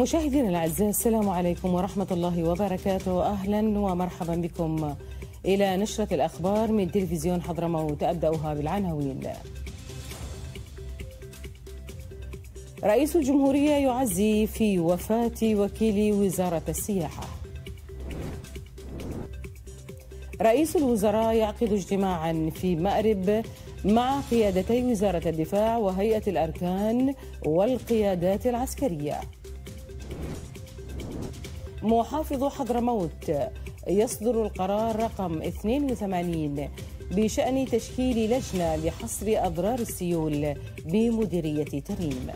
مشاهدينا الاعزاء السلام عليكم ورحمه الله وبركاته اهلا ومرحبا بكم الى نشره الاخبار من تلفزيون حضرموت ابداها بالعناوين رئيس الجمهوريه يعزي في وفاه وكيل وزاره السياحه رئيس الوزراء يعقد اجتماعا في مأرب مع قيادتي وزاره الدفاع وهيئه الاركان والقيادات العسكريه محافظ حضرموت يصدر القرار رقم 82 بشأن تشكيل لجنة لحصر أضرار السيول بمديرية تريم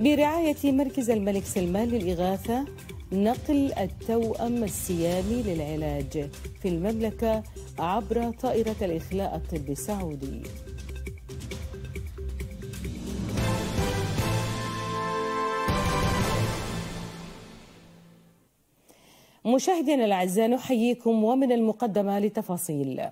برعاية مركز الملك سلمان للإغاثة نقل التوأم السيامي للعلاج في المملكة عبر طائرة الإخلاء الطبي السعودي مشاهدينا الاعزاء نحييكم ومن المقدمه لتفاصيل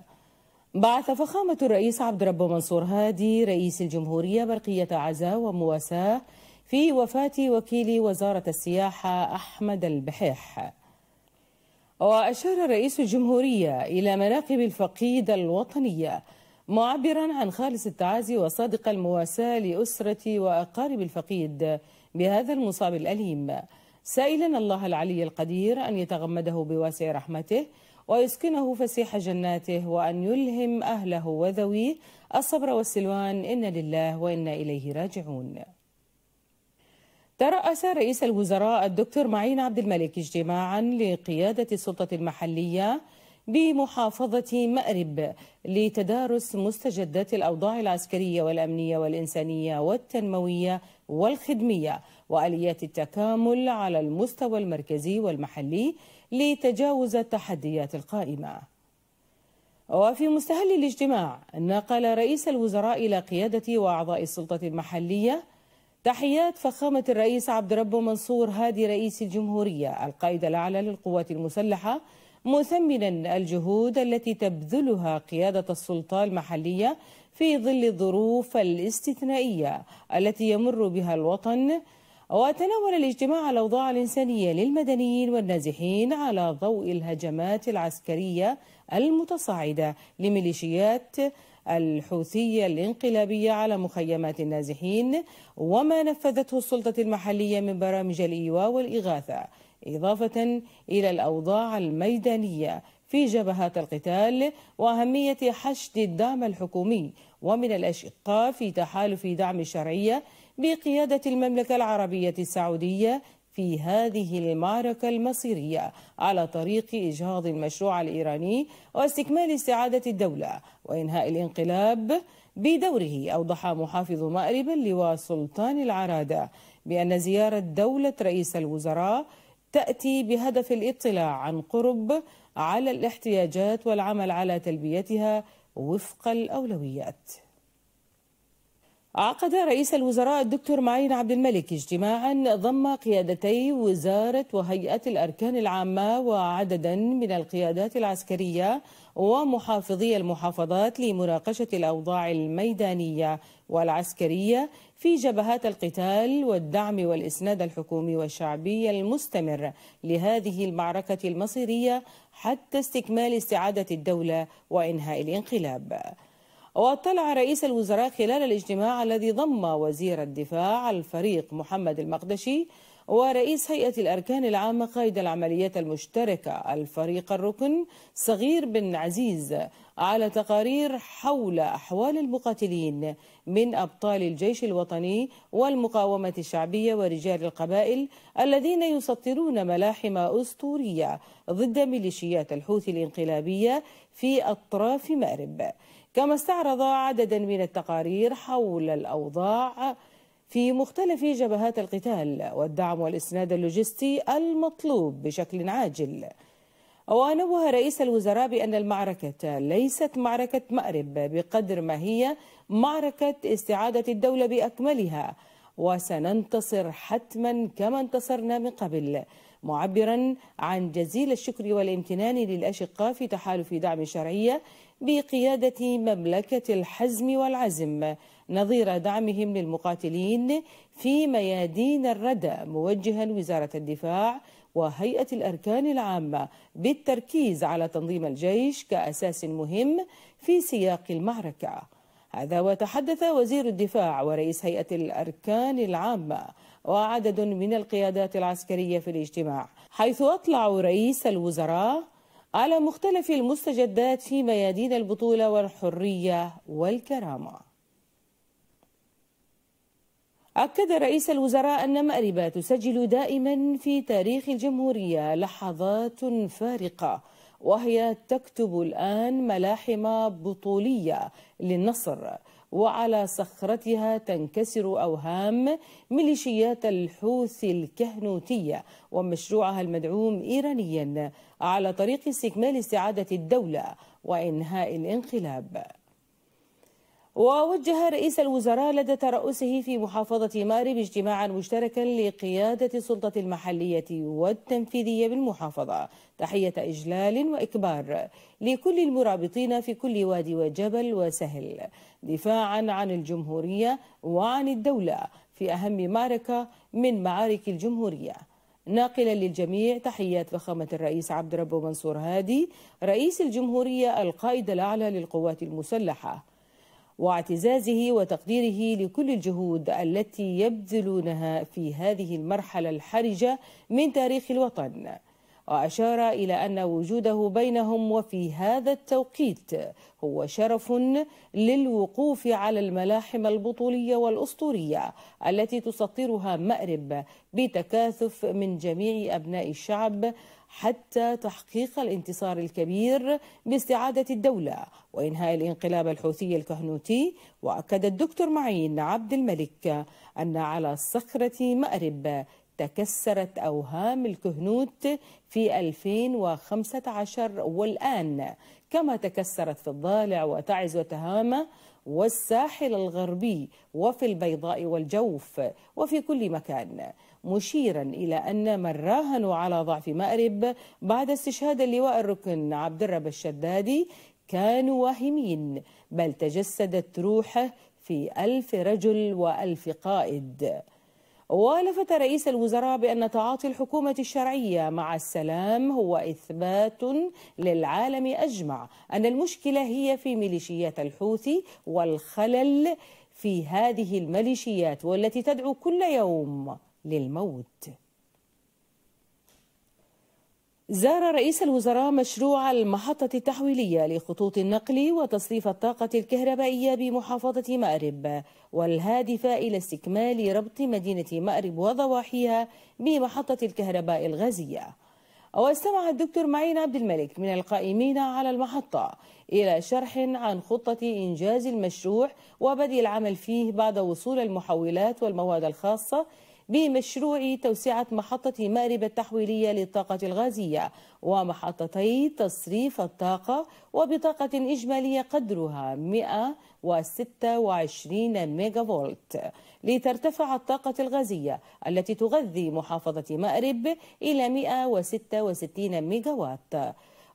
بعث فخامة الرئيس عبد ربه منصور هادي رئيس الجمهورية برقية عزاء ومواساة في وفاة وكيل وزارة السياحة أحمد البحيح وأشار رئيس الجمهورية إلى مناقب الفقيد الوطنية معبرا عن خالص التعازي وصادق المواساة لأسرة وأقارب الفقيد بهذا المصاب الأليم سائلا الله العلي القدير أن يتغمده بواسع رحمته ويسكنه فسيح جناته وأن يلهم أهله وذويه الصبر والسلوان إن لله وإنا إليه راجعون ترأس رئيس الوزراء الدكتور معين عبد الملك اجتماعا لقيادة السلطة المحلية بمحافظة مأرب لتدارس مستجدات الأوضاع العسكرية والأمنية والإنسانية والتنموية والخدمية وآليات التكامل على المستوى المركزي والمحلي لتجاوز التحديات القائمة وفي مستهل الاجتماع نقل رئيس الوزراء إلى قيادة وأعضاء السلطة المحلية تحيات فخامة الرئيس عبد رب منصور هادي رئيس الجمهورية القائد الأعلى للقوات المسلحة مثمنا الجهود التي تبذلها قيادة السلطة المحلية في ظل الظروف الاستثنائية التي يمر بها الوطن وتناول الاجتماع الأوضاع الإنسانية للمدنيين والنازحين على ضوء الهجمات العسكرية المتصاعدة لميليشيات الحوثية الانقلابية على مخيمات النازحين وما نفذته السلطة المحلية من برامج الإيواء والإغاثة إضافة إلى الأوضاع الميدانية في جبهات القتال وأهمية حشد الدعم الحكومي ومن الأشقاء في تحالف دعم الشرعية بقيادة المملكة العربية السعودية في هذه المعركة المصيرية على طريق إجهاض المشروع الإيراني واستكمال استعادة الدولة وإنهاء الانقلاب بدوره أوضح محافظ مأرب اللواء سلطان العرادة بأن زيارة دولة رئيس الوزراء تأتي بهدف الاطلاع عن قرب على الاحتياجات والعمل على تلبيتها وفق الأولويات عقد رئيس الوزراء الدكتور معين عبد الملك اجتماعا ضم قيادتي وزارة وهيئة الأركان العامة وعددا من القيادات العسكرية ومحافظي المحافظات لمناقشة الأوضاع الميدانية والعسكرية في جبهات القتال والدعم والإسناد الحكومي والشعبي المستمر لهذه المعركة المصيرية حتى استكمال استعادة الدولة وإنهاء الانقلاب واطلع رئيس الوزراء خلال الاجتماع الذي ضم وزير الدفاع الفريق محمد المقدشي ورئيس هيئة الأركان العامة قائد العمليات المشتركة الفريق الركن صغير بن عزيز على تقارير حول أحوال المقاتلين من أبطال الجيش الوطني والمقاومة الشعبية ورجال القبائل الذين يسطرون ملاحم أسطورية ضد ميليشيات الحوثي الانقلابية في أطراف مأرب كما استعرض عددا من التقارير حول الأوضاع في مختلف جبهات القتال والدعم والإسناد اللوجستي المطلوب بشكل عاجل ونوه رئيس الوزراء بأن المعركة ليست معركة مأرب بقدر ما هي معركة استعادة الدولة بأكملها وسننتصر حتما كما انتصرنا من قبل معبرا عن جزيل الشكر والامتنان للأشقاء في تحالف دعم الشرعية بقيادة مملكة الحزم والعزم نظير دعمهم للمقاتلين في ميادين الردى موجها وزارة الدفاع وهيئة الأركان العامة بالتركيز على تنظيم الجيش كأساس مهم في سياق المعركة هذا وتحدث وزير الدفاع ورئيس هيئة الأركان العامة وعدد من القيادات العسكرية في الاجتماع حيث أطلع رئيس الوزراء على مختلف المستجدات في ميادين البطولة والحرية والكرامة أكد رئيس الوزراء أن مأربة تسجل دائما في تاريخ الجمهورية لحظات فارقة وهي تكتب الآن ملاحم بطولية للنصر وعلى صخرتها تنكسر أوهام ميليشيات الحوث الكهنوتية ومشروعها المدعوم إيرانيا على طريق استكمال استعادة الدولة وإنهاء الانقلاب ووجه رئيس الوزراء لدى ترأسه في محافظة مارب اجتماعا مشتركا لقيادة السلطة المحلية والتنفيذية بالمحافظة تحية إجلال وإكبار لكل المرابطين في كل وادي وجبل وسهل دفاعا عن الجمهورية وعن الدولة في أهم معركة من معارك الجمهورية ناقلا للجميع تحيات فخامة الرئيس عبد ربه منصور هادي رئيس الجمهورية القائد الأعلى للقوات المسلحة واعتزازه وتقديره لكل الجهود التي يبذلونها في هذه المرحله الحرجه من تاريخ الوطن واشار الى ان وجوده بينهم وفي هذا التوقيت هو شرف للوقوف على الملاحم البطوليه والاسطوريه التي تسطرها مأرب بتكاثف من جميع ابناء الشعب حتى تحقيق الانتصار الكبير باستعادة الدولة وإنهاء الانقلاب الحوثي الكهنوتي وأكد الدكتور معين عبد الملك أن على صخرة مأرب تكسرت أوهام الكهنوت في 2015 والآن كما تكسرت في الضالع وتعز وتهامة والساحل الغربي وفي البيضاء والجوف وفي كل مكان مشيرا إلى أن من راهنوا على ضعف مأرب بعد استشهاد اللواء الركن عبد الرب الشدادي كانوا واهمين بل تجسدت روحه في ألف رجل وألف قائد ولفت رئيس الوزراء بأن تعاطي الحكومة الشرعية مع السلام هو إثبات للعالم أجمع أن المشكلة هي في ميليشيات الحوثي والخلل في هذه الميليشيات والتي تدعو كل يوم للموت زار رئيس الوزراء مشروع المحطة التحويلية لخطوط النقل وتصريف الطاقة الكهربائية بمحافظة مأرب والهادفة إلى استكمال ربط مدينة مأرب وضواحيها بمحطة الكهرباء الغازية واستمع الدكتور معين عبد الملك من القائمين على المحطة إلى شرح عن خطة إنجاز المشروع وبدء العمل فيه بعد وصول المحولات والمواد الخاصة بمشروع توسعة محطة مارب التحويلية للطاقة الغازية ومحطتي تصريف الطاقة وبطاقة إجمالية قدرها 126 ميجا فولت لترتفع الطاقة الغازية التي تغذي محافظة مأرب إلى 166 ميجا وات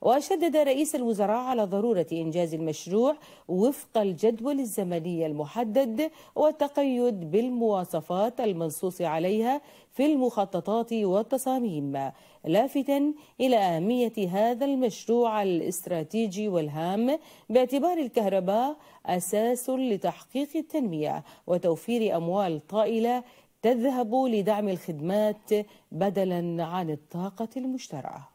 وشدد رئيس الوزراء على ضرورة إنجاز المشروع وفق الجدول الزمني المحدد والتقيد بالمواصفات المنصوص عليها في المخططات والتصاميم لافتا إلى أهمية هذا المشروع الاستراتيجي والهام باعتبار الكهرباء أساس لتحقيق التنمية وتوفير أموال طائلة تذهب لدعم الخدمات بدلا عن الطاقة المشتركة.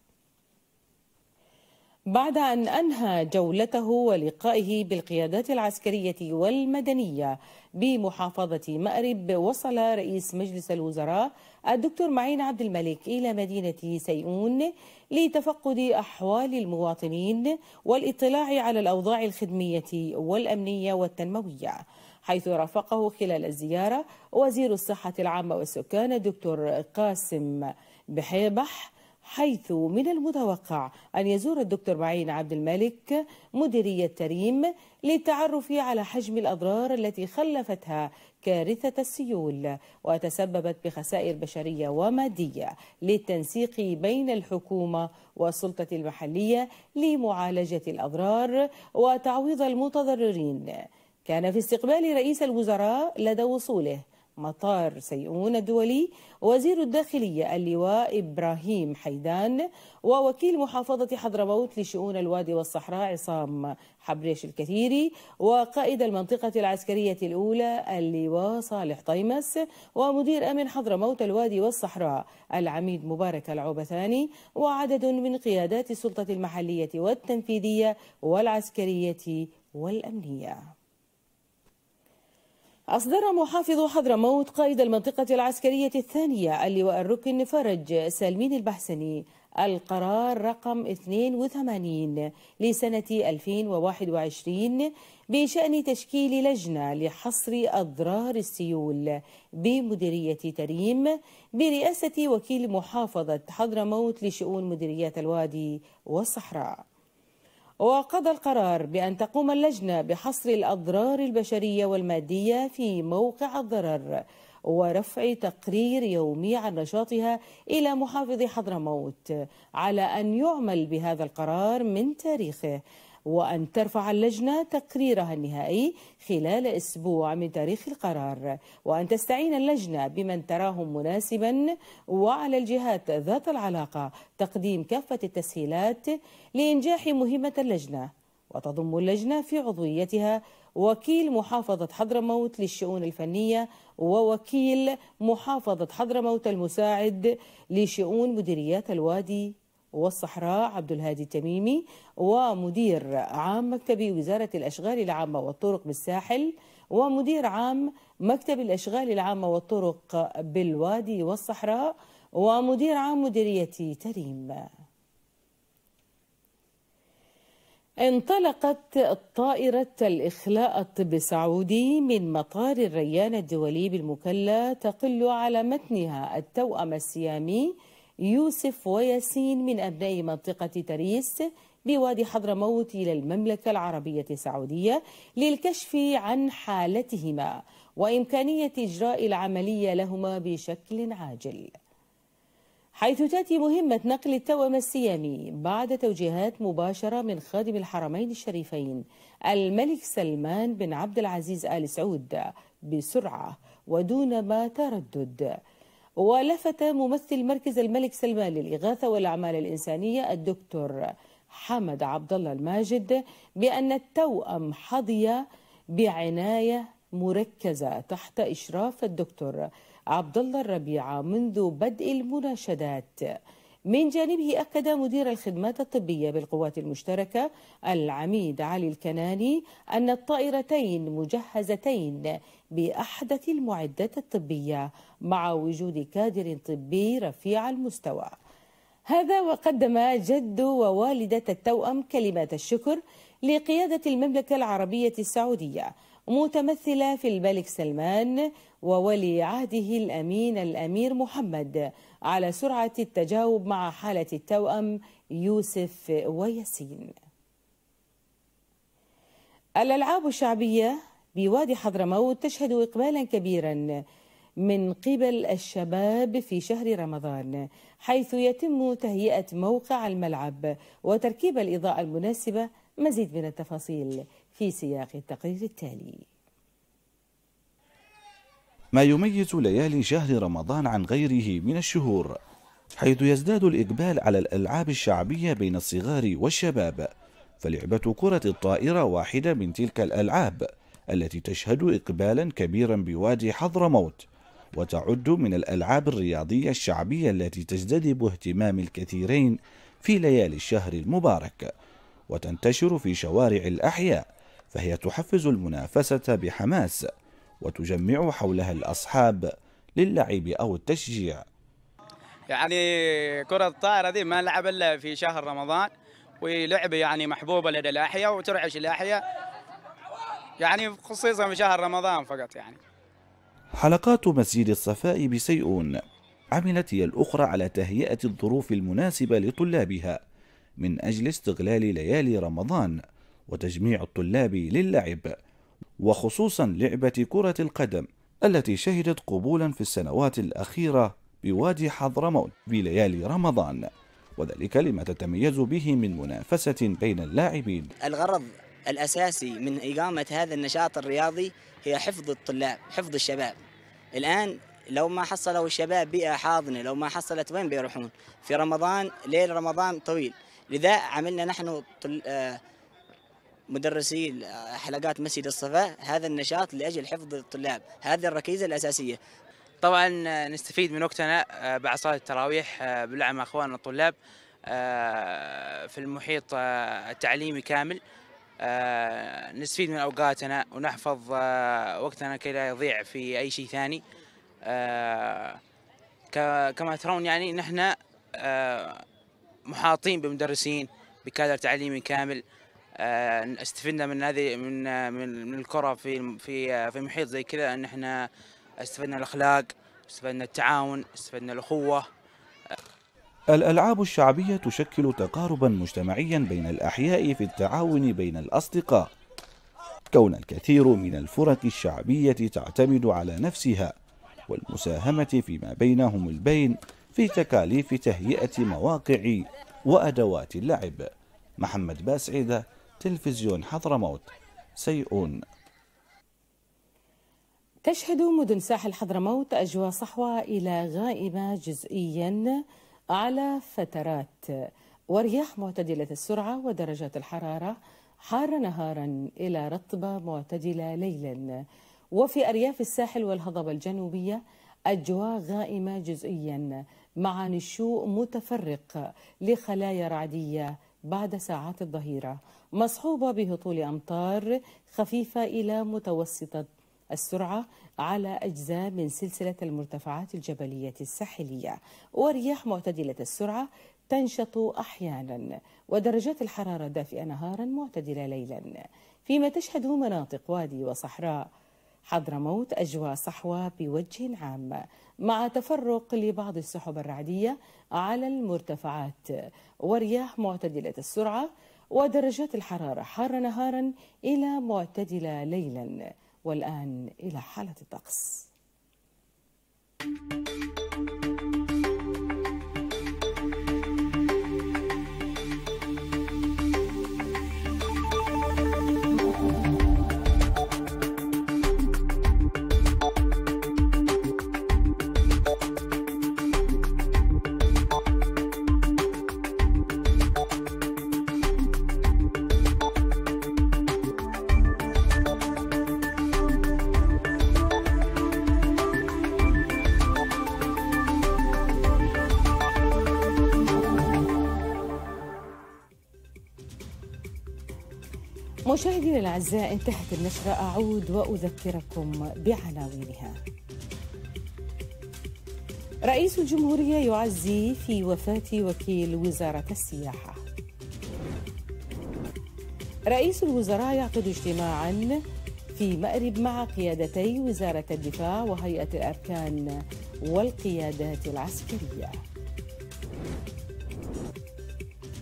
بعد أن أنهى جولته ولقائه بالقيادات العسكرية والمدنية بمحافظة مأرب وصل رئيس مجلس الوزراء الدكتور معين عبد الملك إلى مدينة سيئون لتفقد أحوال المواطنين والاطلاع على الأوضاع الخدمية والأمنية والتنموية حيث رافقه خلال الزيارة وزير الصحة العامة والسكان الدكتور قاسم بحيبح حيث من المتوقع أن يزور الدكتور معين عبد الملك مديرية تريم للتعرف على حجم الأضرار التي خلفتها كارثة السيول وتسببت بخسائر بشرية ومادية للتنسيق بين الحكومة والسلطة المحلية لمعالجة الأضرار وتعويض المتضررين كان في استقبال رئيس الوزراء لدى وصوله مطار سيئون الدولي وزير الداخلية اللواء إبراهيم حيدان ووكيل محافظة حضرموت لشؤون الوادي والصحراء عصام حبريش الكثيري وقائد المنطقة العسكرية الأولى اللواء صالح طيمس ومدير أمن حضرموت الوادي والصحراء العميد مبارك العوبثاني وعدد من قيادات السلطة المحلية والتنفيذية والعسكرية والأمنية أصدر محافظ حضرموت قائد المنطقة العسكرية الثانية اللواء الركن فرج سالمين البحسني القرار رقم 82 لسنة 2021 بشأن تشكيل لجنة لحصر أضرار السيول بمديرية تريم برئاسة وكيل محافظة حضرموت لشؤون مديريات الوادي والصحراء وقضى القرار بأن تقوم اللجنة بحصر الأضرار البشرية والمادية في موقع الضرر ورفع تقرير يومي عن نشاطها إلى محافظ حضرموت على أن يعمل بهذا القرار من تاريخه وأن ترفع اللجنة تقريرها النهائي خلال أسبوع من تاريخ القرار وأن تستعين اللجنة بمن تراهم مناسبا وعلى الجهات ذات العلاقة تقديم كافة التسهيلات لإنجاح مهمة اللجنة وتضم اللجنة في عضويتها وكيل محافظة حضرموت للشؤون الفنية ووكيل محافظة حضرموت المساعد لشؤون مديريات الوادي والصحراء عبد الهادي التميمي ومدير عام مكتب وزارة الأشغال العامة والطرق بالساحل ومدير عام مكتب الأشغال العامة والطرق بالوادي والصحراء ومدير عام مديرية تريم انطلقت طائرة الإخلاء الطب السعودي من مطار الريان الدولي بالمكلا تقل على متنها التوأم السيامي يوسف وياسين من أبناء منطقة تريس بوادي حضرموت إلى المملكة العربية السعودية للكشف عن حالتهما وإمكانية إجراء العملية لهما بشكل عاجل حيث تأتي مهمة نقل التوأم السيامي بعد توجيهات مباشرة من خادم الحرمين الشريفين الملك سلمان بن عبد العزيز آل سعود بسرعة ودون ما تردد ولفت ممثل مركز الملك سلمان للإغاثة والأعمال الإنسانية الدكتور حمد عبد الله الماجد بأن التوأم حظي بعناية مركزة تحت إشراف الدكتور عبد الله الربيعة منذ بدء المناشدات من جانبه أكد مدير الخدمات الطبية بالقوات المشتركة العميد علي الكناني أن الطائرتين مجهزتين باحدث المعدات الطبيه مع وجود كادر طبي رفيع المستوى. هذا وقدم جد ووالده التوأم كلمات الشكر لقياده المملكه العربيه السعوديه متمثله في الملك سلمان وولي عهده الامين الامير محمد على سرعه التجاوب مع حاله التوأم يوسف وياسين. الألعاب الشعبية بوادي حضرموت تشهد إقبالا كبيرا من قبل الشباب في شهر رمضان حيث يتم تهيئة موقع الملعب وتركيب الإضاءة المناسبة مزيد من التفاصيل في سياق التقرير التالي ما يميز ليالي شهر رمضان عن غيره من الشهور حيث يزداد الإقبال على الألعاب الشعبية بين الصغار والشباب فلعبة كرة الطائرة واحدة من تلك الألعاب التي تشهد إقبالا كبيرا بوادي حضرموت وتعد من الألعاب الرياضية الشعبية التي تجذب اهتمام الكثيرين في ليالي الشهر المبارك وتنتشر في شوارع الأحياء فهي تحفز المنافسة بحماس وتجمع حولها الأصحاب للعب أو التشجيع يعني كرة الطائرة دي ما نلعب إلا في شهر رمضان ولعبة يعني محبوبة لدى الأحياء وترعش الأحياء يعني خصيصا في شهر رمضان فقط يعني حلقات مسجد الصفاء بسيئون عملت هي الأخرى على تهيئة الظروف المناسبة لطلابها من أجل استغلال ليالي رمضان وتجميع الطلاب للعب وخصوصا لعبة كرة القدم التي شهدت قبولا في السنوات الأخيرة بوادي حضرموت بليالي رمضان وذلك لما تتميز به من منافسة بين اللاعبين الغرض الأساسي من إقامة هذا النشاط الرياضي هي حفظ الطلاب حفظ الشباب الآن لو ما حصلوا الشباب بيئة حاضنة لو ما حصلت وين بيروحون في رمضان ليل رمضان طويل لذا عملنا نحن طل... آه، مدرسي آه، حلقات مسجد الصفا هذا النشاط لأجل حفظ الطلاب هذه الركيزة الأساسية طبعا آه، نستفيد من وقتنا بعد صلاة التراويح باللعب مع أخواننا الطلاب في المحيط التعليمي كامل آه، نستفيد من اوقاتنا ونحفظ آه، وقتنا كي لا يضيع في اي شيء ثاني آه، كما ترون يعني نحن محاطين بمدرسين بكادر تعليمي كامل استفدنا من هذه من من الكره في في في محيط زي كذا ان احنا استفدنا الاخلاق استفدنا التعاون استفدنا الاخوه الألعاب الشعبية تشكل تقاربا مجتمعيا بين الأحياء في التعاون بين الأصدقاء كون الكثير من الفرق الشعبية تعتمد على نفسها والمساهمة فيما بينهم البين في تكاليف تهيئة مواقع وأدوات اللعب محمد باسعيدة تلفزيون حضرموت سيئون تشهد مدن ساحل حضرموت أجواء صحوة إلى غائبة جزئياً على فترات ورياح معتدلة السرعة ودرجات الحرارة حار نهارا إلى رطبة معتدلة ليلا وفي أرياف الساحل والهضبة الجنوبية أجواء غائمة جزئيا مع نشوء متفرق لخلايا رعدية بعد ساعات الظهيرة مصحوبة بهطول أمطار خفيفة إلى متوسطة السرعة على أجزاء من سلسلة المرتفعات الجبلية الساحلية ورياح معتدلة السرعة تنشط أحيانا ودرجات الحرارة دافئة نهارا معتدلة ليلا فيما تشهد مناطق وادي وصحراء حضرموت أجواء صحوة بوجه عام مع تفرق لبعض السحب الرعدية على المرتفعات ورياح معتدلة السرعة ودرجات الحرارة حارة نهارا إلى معتدلة ليلا والآن إلى حالة الطقس. مشاهدينا الاعزاء انتهت النشره اعود واذكركم بعناوينها. رئيس الجمهوريه يعزي في وفاه وكيل وزاره السياحه. رئيس الوزراء يعقد اجتماعا في مأرب مع قيادتي وزاره الدفاع وهيئه الاركان والقيادات العسكريه.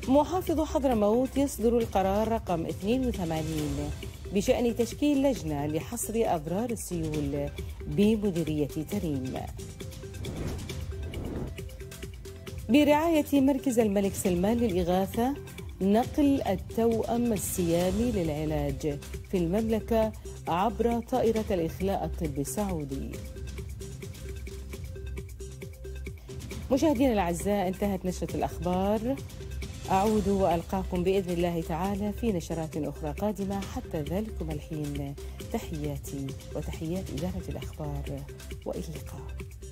محافظ حضرموت يصدر القرار رقم 82 بشأن تشكيل لجنة لحصر أضرار السيول بمديرية تريم برعاية مركز الملك سلمان للإغاثة نقل التوأم السيامي للعلاج في المملكة عبر طائرة الإخلاء الطبي السعودي مشاهدينا الأعزاء انتهت نشرة الأخبار أعود وألقاكم بإذن الله تعالى في نشرات أخرى قادمة حتى ذلكم الحين تحياتي وتحيات إدارة الأخبار وإلى اللقاء